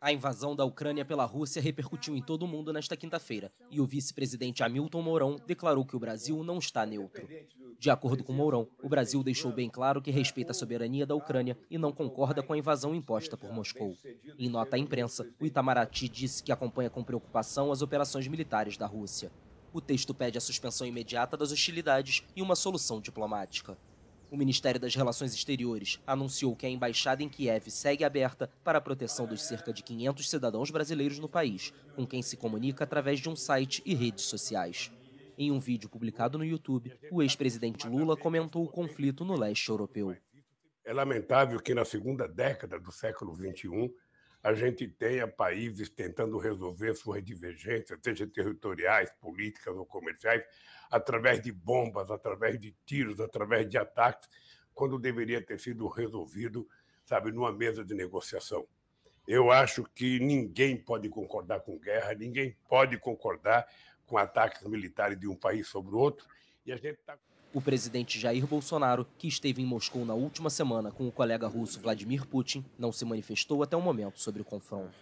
A invasão da Ucrânia pela Rússia repercutiu em todo o mundo nesta quinta-feira e o vice-presidente Hamilton Mourão declarou que o Brasil não está neutro. De acordo com Mourão, o Brasil deixou bem claro que respeita a soberania da Ucrânia e não concorda com a invasão imposta por Moscou. Em nota à imprensa, o Itamaraty disse que acompanha com preocupação as operações militares da Rússia. O texto pede a suspensão imediata das hostilidades e uma solução diplomática. O Ministério das Relações Exteriores anunciou que a embaixada em Kiev segue aberta para a proteção dos cerca de 500 cidadãos brasileiros no país, com quem se comunica através de um site e redes sociais. Em um vídeo publicado no YouTube, o ex-presidente Lula comentou o conflito no leste europeu. É lamentável que na segunda década do século XXI a gente tenha países tentando resolver suas divergências, seja territoriais, políticas ou comerciais, através de bombas, através de tiros, através de ataques, quando deveria ter sido resolvido, sabe, numa mesa de negociação. Eu acho que ninguém pode concordar com guerra, ninguém pode concordar com ataques militares de um país sobre o outro, e a gente está. O presidente Jair Bolsonaro, que esteve em Moscou na última semana com o colega russo Vladimir Putin, não se manifestou até o momento sobre o confronto.